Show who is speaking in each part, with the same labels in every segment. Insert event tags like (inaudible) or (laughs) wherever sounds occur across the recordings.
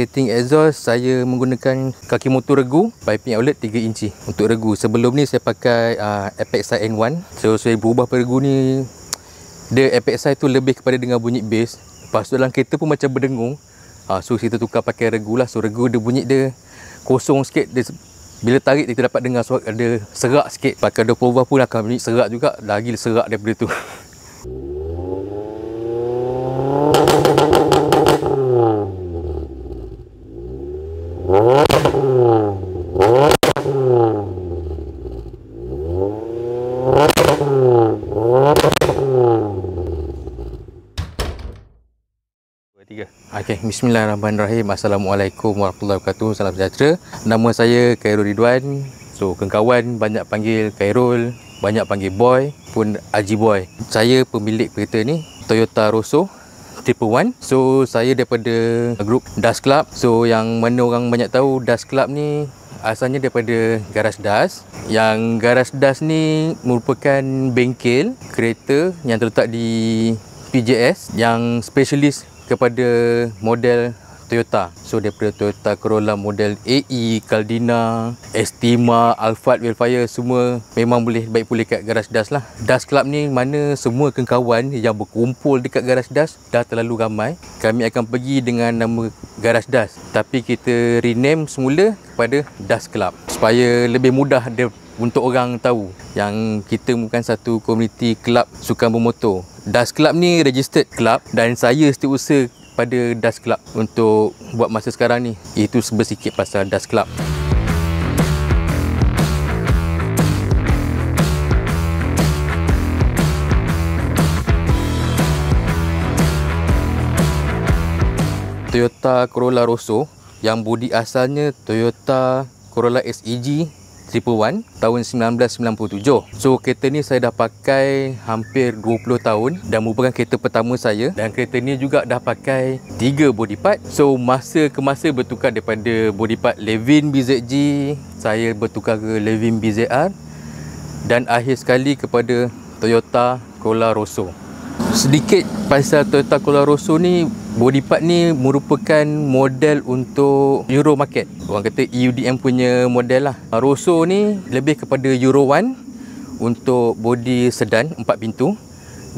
Speaker 1: setting exhaust saya menggunakan kaki motor regu piping outlet 3 inci untuk regu sebelum ni saya pakai uh, Apex Side N1 so saya berubah pada regu ni dia Apex Side tu lebih kepada dengar bunyi bass lepas tu dalam kereta pun macam berdengung uh, so kita tukar pakai regu lah so regu dia bunyi dia kosong sikit dia bila tarik kita dapat dengar suara ada serak sikit pakai 20 bar pun akan bunyi serak juga lagi serak daripada tu (laughs) Bismillahirrahmanirrahim. Assalamualaikum warahmatullahi wabarakatuh. Salam sejahtera. Nama saya Khairul Ridwan. So, kengkawan banyak panggil Khairul, banyak panggil Boy, pun Aji Boy. Saya pemilik kereta ni, Toyota Rosso Triple One. So, saya daripada grup Das Club. So, yang mana orang banyak tahu, Das Club ni asalnya daripada Garas Das. Yang Garas Das ni merupakan bengkel kereta yang terletak di PJS yang specialist kepada model Toyota. So daripada Toyota Corolla model AE, Caldina, Estima, Alphard, Velfire semua memang boleh baik pulih kat garaj das lah. Das Club ni mana semua kengkawan yang berkumpul dekat garaj das dah terlalu ramai. Kami akan pergi dengan nama garaj das. Tapi kita rename semula kepada Das Club. Supaya lebih mudah dia untuk orang tahu yang kita bukan satu komuniti kelab suka bermotor. Das Club ni registered club dan saya setiausaha pada Das Club untuk buat masa sekarang ni. Itu sebesikit pasal Das Club. Toyota Corolla Rosso yang bodi asalnya Toyota Corolla SEG Triple One tahun 1997. So kereta ni saya dah pakai hampir 20 tahun dan merupakan kereta pertama saya dan kereta ni juga dah pakai 3 body part. So masa ke masa bertukar daripada body part Levin BZG, saya bertukar ke Levin BZR dan akhir sekali kepada Toyota Corolla Rosso. Sedikit pasal Toyota Corolla Rosso ni Body part ni merupakan model untuk Euro market. Orang kata EUDM punya model lah. Rosso ni lebih kepada Euro 1 untuk body sedan 4 pintu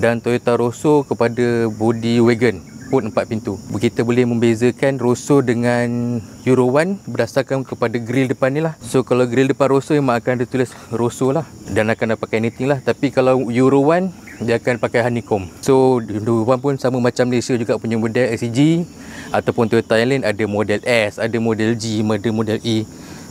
Speaker 1: dan Toyota Rosso kepada body wagon pun 4 pintu. Kita boleh membezakan Rosso dengan Euro 1 berdasarkan kepada grill depan ni lah. So kalau grill depan Rosso memang akan ditulis Rosso lah dan akan dapatkan anything lah. Tapi kalau Euro 1 dia akan pakai honeycomb so Dewan pun sama macam Malaysia juga punya model SCG ataupun Toyota yang lain ada model S ada model G ada model E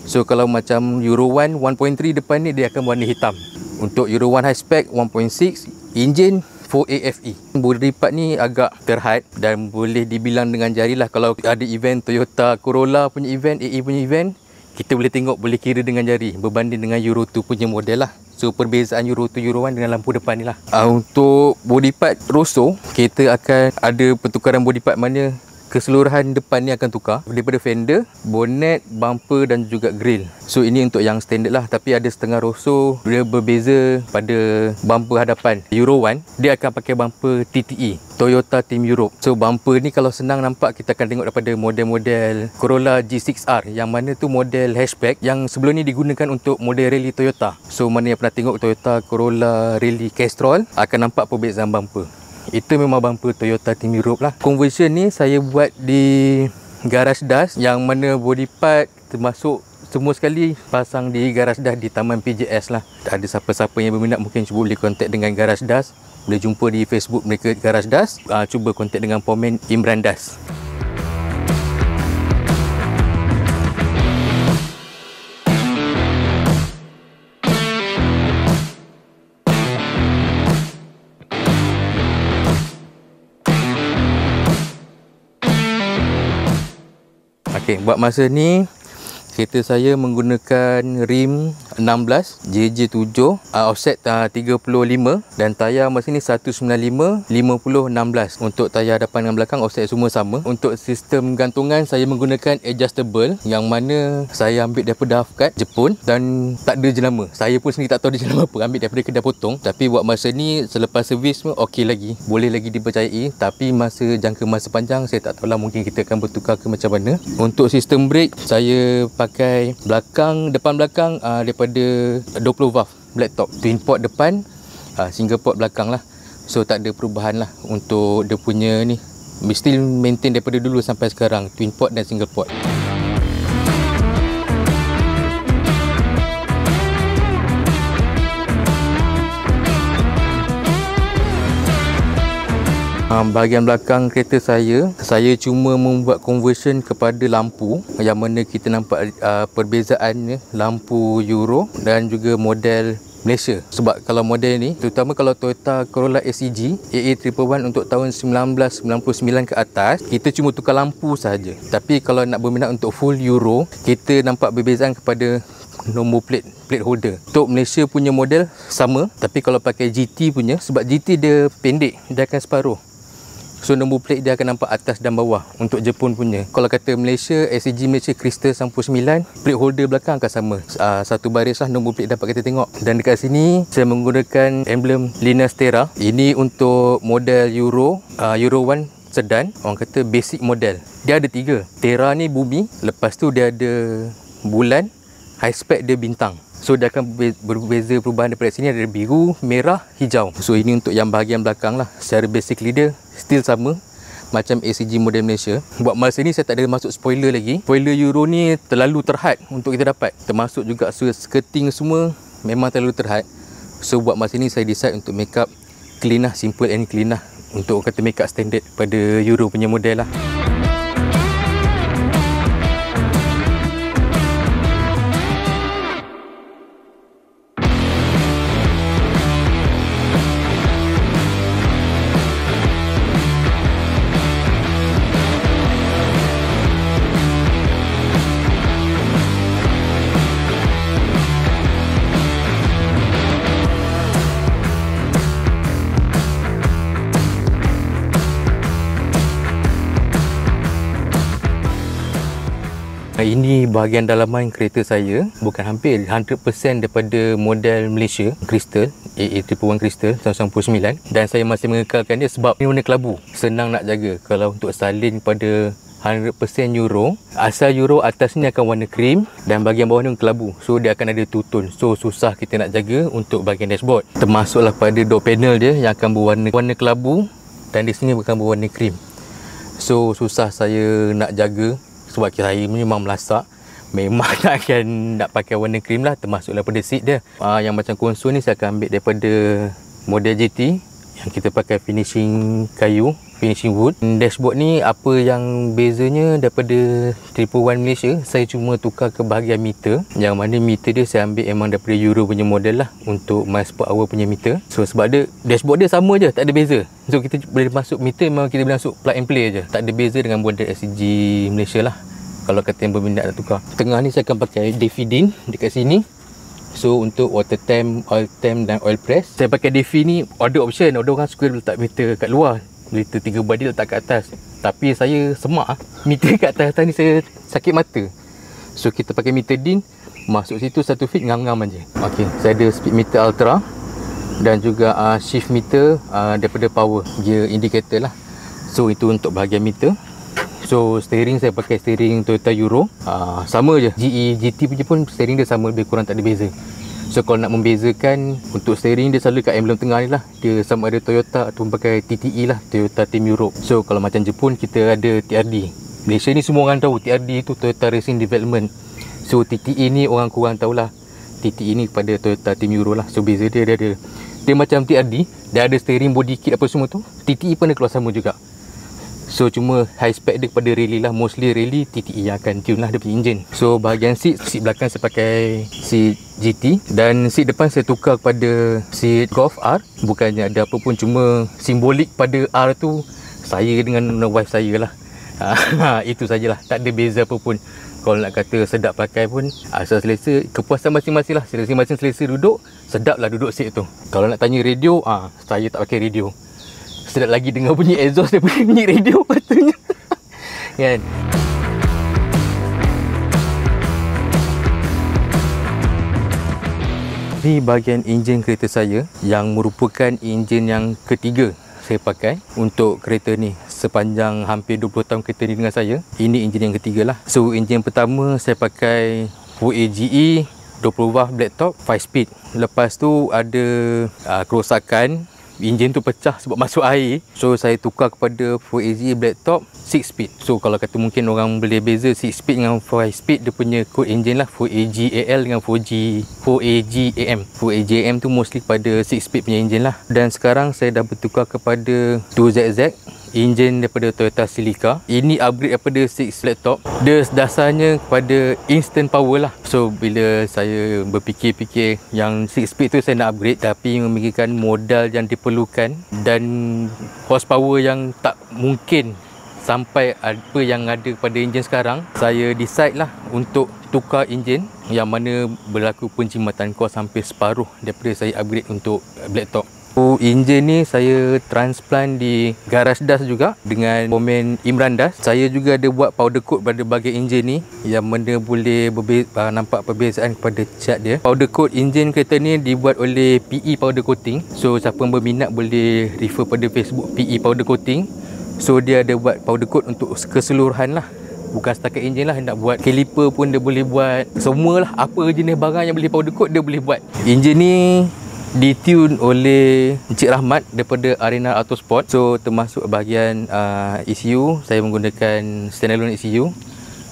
Speaker 1: so kalau macam Euro 1 1.3 depan ni dia akan warna hitam untuk Euro 1 high spec 1.6 enjin 4 AFE Bodipad ni agak terhad dan boleh dibilang dengan jari lah. kalau ada event Toyota Corolla punya event AE punya event kita boleh tengok boleh kira dengan jari berbanding dengan Euro 2 punya model lah So perbezaan Euro 2 Euro 1 dengan lampu depan ni lah uh, Untuk body part Rosso Kita akan ada pertukaran body part mana keseluruhan depan ni akan tukar daripada fender, bonnet, bumper dan juga grill. So ini untuk yang standard lah tapi ada setengah rosok dia berbeza pada bumper hadapan. Euro 1 dia akan pakai bumper TTE, Toyota Team Europe. So bumper ni kalau senang nampak kita akan tengok daripada model-model Corolla G6R yang mana tu model hatchback yang sebelum ni digunakan untuk model rally Toyota. So mana yang pernah tengok Toyota Corolla Rally Castrol akan nampak perbezaan bumper itu memang bumper Toyota Timmy Rope lah conversion ni saya buat di garas das yang mana body part termasuk semua sekali pasang di garas das di Taman PJS lah tak ada siapa-siapa yang berminat mungkin cuba boleh contact dengan garas das boleh jumpa di Facebook mereka garas das uh, cuba contact dengan pomen Imran Das sebab masa ni kereta saya menggunakan rim 16 JJ7 uh, offset uh, 35 dan tayar mesin ni 195 16. untuk tayar depan dan belakang offset semua sama untuk sistem gantungan saya menggunakan adjustable yang mana saya ambil daripada Afkat Jepun dan tak ada jenama saya pun sendiri tak tahu dia jenama apa ambil daripada kedai potong tapi buat masa ni selepas servis pun ok lagi boleh lagi dipercayai tapi masa jangka masa panjang saya tak tahu lah mungkin kita akan bertukar ke macam mana untuk sistem brake saya pakai pakai belakang depan belakang uh, daripada 20 valve top, twin port depan uh, single port belakang lah so tak ada perubahan lah untuk dia punya ni still maintain daripada dulu sampai sekarang twin port dan single port bahagian belakang kereta saya saya cuma membuat conversion kepada lampu yang mana kita nampak perbezaan uh, perbezaannya lampu Euro dan juga model Malaysia sebab kalau model ni terutama kalau Toyota Corolla SEG AA111 untuk tahun 1999 ke atas kita cuma tukar lampu saja. tapi kalau nak berminat untuk full Euro kita nampak perbezaan kepada nombor plate plate holder untuk Malaysia punya model sama tapi kalau pakai GT punya sebab GT dia pendek dia akan separuh So nombor plate dia akan nampak atas dan bawah untuk Jepun punya. Kalau kata Malaysia, SCG Malaysia Crystal 99, plate holder belakang akan sama. Uh, satu baris lah nombor plate dapat kita tengok. Dan dekat sini, saya menggunakan emblem Linus Terra. Ini untuk model Euro, uh, Euro 1 sedan. Orang kata basic model. Dia ada tiga. Terra ni bumi. Lepas tu dia ada bulan. High spec dia bintang. So dia akan berbeza perubahan daripada sini ada biru, merah, hijau. So ini untuk yang bahagian belakang lah. Secara basically dia still sama macam ACG model Malaysia. Buat masa ni saya tak ada masuk spoiler lagi. Spoiler Euro ni terlalu terhad untuk kita dapat. Termasuk juga skirting semua memang terlalu terhad. So buat masa ni saya decide untuk makeup up clean lah, simple and clean lah. Untuk kata makeup standard pada Euro punya model lah. Ini bahagian dalaman kereta saya Bukan hampir 100% daripada model Malaysia Crystal AA111 Crystal 1999 Dan saya masih mengekalkan dia sebab ini warna kelabu Senang nak jaga Kalau untuk salin pada 100% euro asal euro atas ni akan warna cream dan bahagian bawah ni kelabu so dia akan ada tutun so susah kita nak jaga untuk bahagian dashboard termasuklah pada door panel dia yang akan berwarna warna kelabu dan di sini akan berwarna cream so susah saya nak jaga sebab saya memang melasak memang nak (laughs) akan nak pakai warna cream lah termasuk daripada seat dia uh, yang macam konsol ni saya akan ambil daripada model GT yang kita pakai finishing kayu finishing wood hmm, dashboard ni apa yang bezanya daripada triple one Malaysia saya cuma tukar ke bahagian meter yang mana meter dia saya ambil memang daripada euro punya model lah untuk miles per hour punya meter so sebab dia dashboard dia sama je tak ada beza so kita boleh masuk meter memang kita boleh masuk plug and play je tak ada beza dengan model SCG Malaysia lah kalau kata yang berminat nak tukar tengah ni saya akan pakai Defidin dekat sini So untuk water temp, oil temp dan oil press Saya pakai Defi ni ada option Ada orang suka letak meter kat luar Meter tiga buah dia letak kat atas Tapi saya semak ah. Meter kat atas ni saya sakit mata So kita pakai meter din Masuk situ satu feet ngam-ngam je Okay saya ada speed meter ultra Dan juga uh, shift meter uh, Daripada power Dia indicator lah So itu untuk bahagian meter So steering saya pakai steering Toyota Euro uh, Sama je GE GT pun, pun steering dia sama Lebih kurang tak ada beza So kalau nak membezakan untuk steering dia selalu kat emblem tengah ni lah. Dia sama ada Toyota atau pakai TTE lah, Toyota Team Europe. So kalau macam Jepun kita ada TRD. Malaysia ni semua orang tahu TRD tu Toyota Racing Development. So TTE ni orang kurang tahu lah. TTE ni pada Toyota Team Europe lah. So beza dia dia ada. Dia macam TRD, dia ada steering body kit apa semua tu. TTE pun dia keluar sama juga. So cuma high spec dia kepada rally lah Mostly rally TTE yang akan tune lah dia punya engine So bahagian seat Seat belakang saya pakai seat GT Dan seat depan saya tukar kepada seat Golf R Bukannya ada apa pun Cuma simbolik pada R tu Saya dengan wife saya lah (laughs) ha, Itu sajalah Tak ada beza apa pun kalau nak kata sedap pakai pun asal selesa kepuasan masing-masing lah selesa masing selesa duduk sedap lah duduk seat tu kalau nak tanya radio ah saya tak pakai radio Sedap lagi dengar bunyi exhaust daripada bunyi radio katanya. (laughs) kan? Ini bahagian enjin kereta saya yang merupakan enjin yang ketiga saya pakai untuk kereta ni sepanjang hampir 20 tahun kereta ni dengan saya. Ini enjin yang ketiga lah. So, enjin pertama saya pakai 4AGE 20W blacktop 5-speed. Lepas tu ada aa, ah, kerosakan enjin tu pecah sebab masuk air. So saya tukar kepada 4AZ Blacktop 6 speed. So kalau kata mungkin orang boleh beza 6 speed dengan 5 speed dia punya code enjin lah 4AG AL dengan 4G 4AG AM. 4AG AM tu mostly pada 6 speed punya enjin lah. Dan sekarang saya dah bertukar kepada 2ZZ enjin daripada Toyota Silica. Ini upgrade daripada 6 laptop. Dia dasarnya kepada instant power lah. So bila saya berfikir-fikir yang 6 speed tu saya nak upgrade tapi memikirkan modal yang diperlukan dan power yang tak mungkin sampai apa yang ada pada enjin sekarang saya decide lah untuk tukar enjin yang mana berlaku penjimatan kos sampai separuh daripada saya upgrade untuk blacktop Enjin ni saya transplant di garas das juga dengan bomen Imran das. Saya juga ada buat powder coat pada bahagian enjin ni yang benda boleh berbeza, ah, nampak perbezaan kepada cat dia. Powder coat enjin kereta ni dibuat oleh PE powder coating. So siapa yang berminat boleh refer pada Facebook PE powder coating. So dia ada buat powder coat untuk keseluruhan lah. Bukan setakat enjin lah nak buat Caliper pun dia boleh buat Semualah Apa jenis barang yang boleh powder coat Dia boleh buat Enjin ni ditune oleh Encik Rahmat daripada Arena Autosport. So termasuk bahagian uh, ECU, saya menggunakan standalone ECU.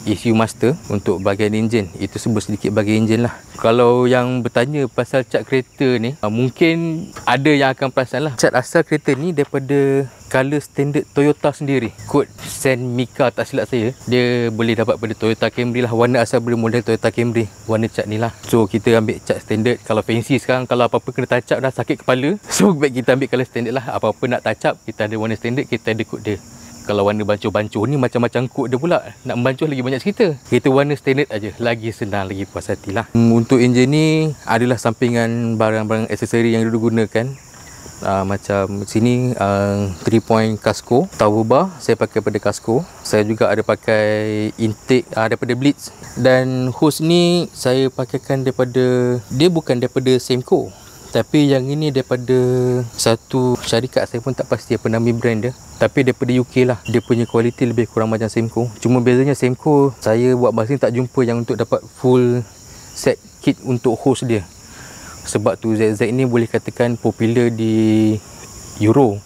Speaker 1: ECU master untuk bahagian enjin. Itu sebut sedikit bahagian enjin lah. Kalau yang bertanya pasal cat kereta ni, uh, mungkin ada yang akan perasan lah. Cat asal kereta ni daripada color standard Toyota sendiri. Kod San Mika tak silap saya. Dia boleh dapat pada Toyota Camry lah. Warna asal beli model Toyota Camry. Warna cat ni lah. So, kita ambil cat standard. Kalau fancy sekarang, kalau apa-apa kena touch up dah sakit kepala. (laughs) So, baik kita ambil color standard lah. Apa-apa nak touch up, kita ada warna standard, kita ada kod dia kalau warna bancuh-bancuh ni macam-macam kod dia pula nak membancuh lagi banyak cerita kereta warna standard aja lagi senang lagi puas hati lah hmm, untuk enjin ni adalah sampingan barang-barang aksesori yang dulu gunakan Uh, ah, macam sini 3 uh, ah, point casco. tower bar saya pakai pada casco. saya juga ada pakai intake uh, daripada blitz dan hose ni saya pakaikan daripada dia bukan daripada Semco tapi yang ini daripada satu syarikat saya pun tak pasti apa nama brand dia. Tapi daripada UK lah. Dia punya kualiti lebih kurang macam Semco. Cuma bezanya Semco saya buat masa tak jumpa yang untuk dapat full set kit untuk host dia. Sebab tu ZZ ni boleh katakan popular di Euro.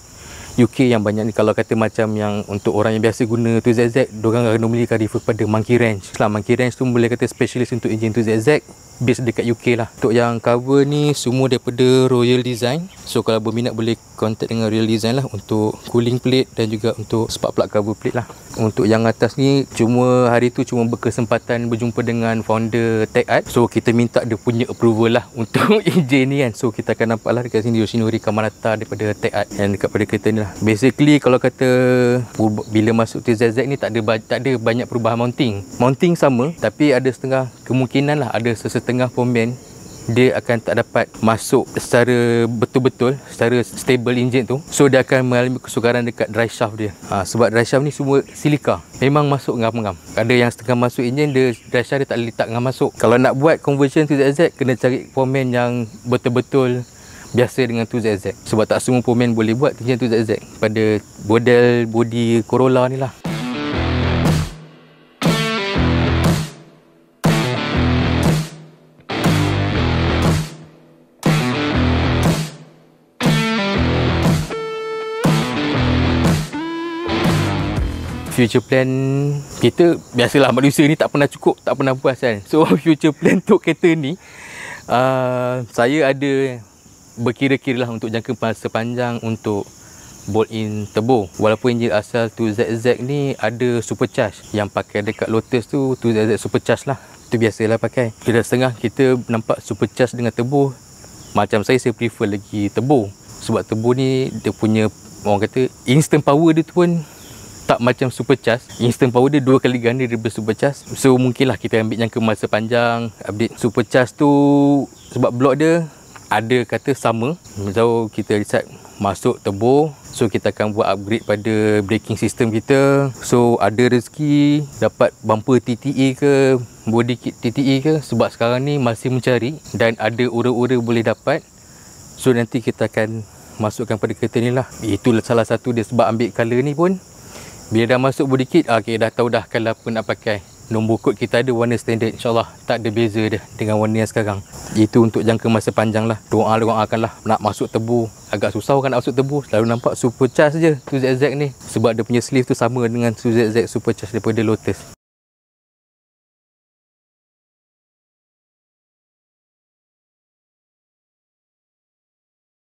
Speaker 1: UK yang banyak ni kalau kata macam yang untuk orang yang biasa guna tu ZZ, diorang akan normally akan refer kepada Monkey Ranch. Selama Monkey Ranch tu boleh kata specialist untuk enjin tu ZZ based dekat UK lah untuk yang cover ni semua daripada Royal Design so kalau berminat boleh contact dengan Royal Design lah untuk cooling plate dan juga untuk spark plug cover plate lah untuk yang atas ni cuma hari tu cuma berkesempatan berjumpa dengan founder Tech Art so kita minta dia punya approval lah (laughs) untuk EJ ni kan so kita akan nampak lah dekat sini Yoshinori Kamarata daripada Tech Art dan dekat pada kereta ni lah basically kalau kata bila masuk TZZ ni tak ada, tak ada banyak perubahan mounting mounting sama tapi ada setengah kemungkinan lah ada sesetengah tengah pomen dia akan tak dapat masuk secara betul-betul secara stable engine tu so dia akan mengalami kesukaran dekat dry shaft dia ha, sebab dry shaft ni semua silika memang masuk ngam-ngam ada yang setengah masuk engine dia dry shaft dia tak letak ngam masuk kalau nak buat conversion tu ZZ kena cari pomen yang betul-betul biasa dengan tu ZZ sebab tak semua pomen boleh buat tu ZZ pada model body Corolla ni lah future plan kita biasalah manusia ni tak pernah cukup tak pernah puas kan so (laughs) future plan untuk kereta ni uh, saya ada berkira-kira lah untuk jangka masa panjang untuk bolt in turbo walaupun enjin asal 2ZZ ni ada supercharge yang pakai dekat Lotus tu 2ZZ supercharge lah tu biasalah pakai kira setengah kita nampak supercharge dengan turbo macam saya saya prefer lagi turbo sebab turbo ni dia punya orang kata instant power dia tu pun tak macam supercharge instant power dia dua kali ganda daripada supercharge so mungkin lah kita ambil jangka masa panjang update supercharge tu sebab blok dia ada kata sama so kita reset masuk turbo so kita akan buat upgrade pada braking system kita so ada rezeki dapat bumper TTE ke body kit TTE ke sebab sekarang ni masih mencari dan ada ura-ura boleh dapat so nanti kita akan masukkan pada kereta ni lah itulah salah satu dia sebab ambil color ni pun bila dah masuk body kit, ah, okay, dah tahu dah kalau apa nak pakai. Nombor kod kita ada warna standard. InsyaAllah tak ada beza dia dengan warna yang sekarang. Itu untuk jangka masa panjang lah. Doa-doa lah nak masuk tebu. Agak susah kan nak masuk tebu. Selalu nampak supercharge je tu zigzag ni. Sebab dia punya sleeve tu sama dengan tu zigzag supercharge daripada Lotus.